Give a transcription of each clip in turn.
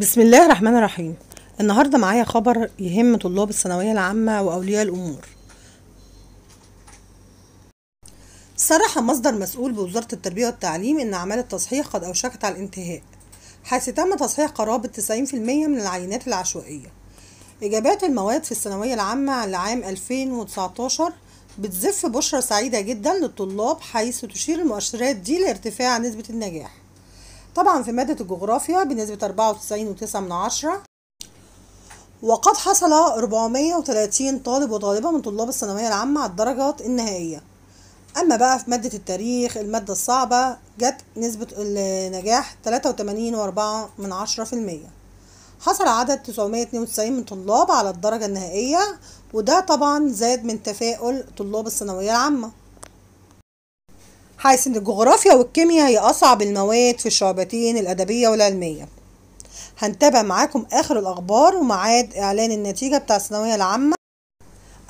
بسم الله الرحمن الرحيم النهاردة معايا خبر يهم طلاب الثانوية العامة وأولياء الأمور صرح مصدر مسؤول بوزارة التربية والتعليم إن أعمال التصحيح قد أوشكت على الانتهاء حيث تم تصحيح قرابة 90% من العينات العشوائية إجابات المواد في الثانوية العامة لعام 2019 بتزف بشرة سعيدة جدا للطلاب حيث تشير المؤشرات دي لارتفاع نسبة النجاح طبعا في مادة الجغرافيا بنسبة أربعة وتسعين وتسعة من عشرة وقد حصل 430 طالب وطالبة من طلاب الثانوية العامة على الدرجات النهائية أما بقى في مادة التاريخ المادة الصعبة جت نسبة النجاح 83.4 من عشرة في المية حصل عدد 992 من طلاب على الدرجة النهائية وده طبعا زاد من تفاؤل طلاب الثانوية العامة حيث ان الجغرافيا والكيمياء هي اصعب المواد في الشعبتين الادبيه والعلميه هنتابع معاكم اخر الاخبار ومعاد اعلان النتيجه بتاع الثانويه العامه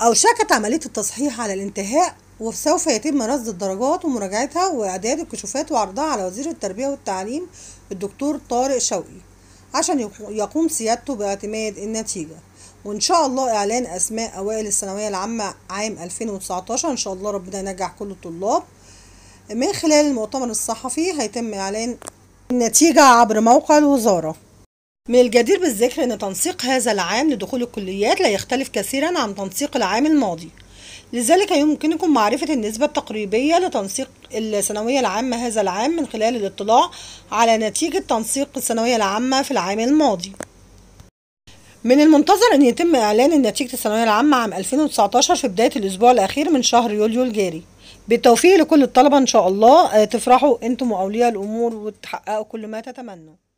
اوشكت عمليه التصحيح على الانتهاء وسوف يتم رصد الدرجات ومراجعتها واعداد الكشوفات وعرضها على وزير التربيه والتعليم الدكتور طارق شوقي عشان يقوم سيادته باعتماد النتيجه وان شاء الله اعلان اسماء اوائل الثانويه العامه عام 2019 ان شاء الله ربنا ينجح كل الطلاب من خلال المؤتمر الصحفي هيتم إعلان النتيجة عبر موقع الوزارة من الجدير بالذكر أن تنسيق هذا العام لدخول الكليات لا يختلف كثيرا عن تنسيق العام الماضي لذلك يمكنكم معرفة النسبة التقريبية لتنسيق الثانوية العامة هذا العام من خلال الاطلاع على نتيجة تنسيق الثانوية العامة في العام الماضي من المنتظر أن يتم إعلان نتيجة الثانوية العامة عام 2019 في بداية الأسبوع الأخير من شهر يوليو الجاري بالتوفيق لكل الطلبة إن شاء الله آه، تفرحوا أنتم وأولياء الأمور وتحققوا كل ما تتمنوا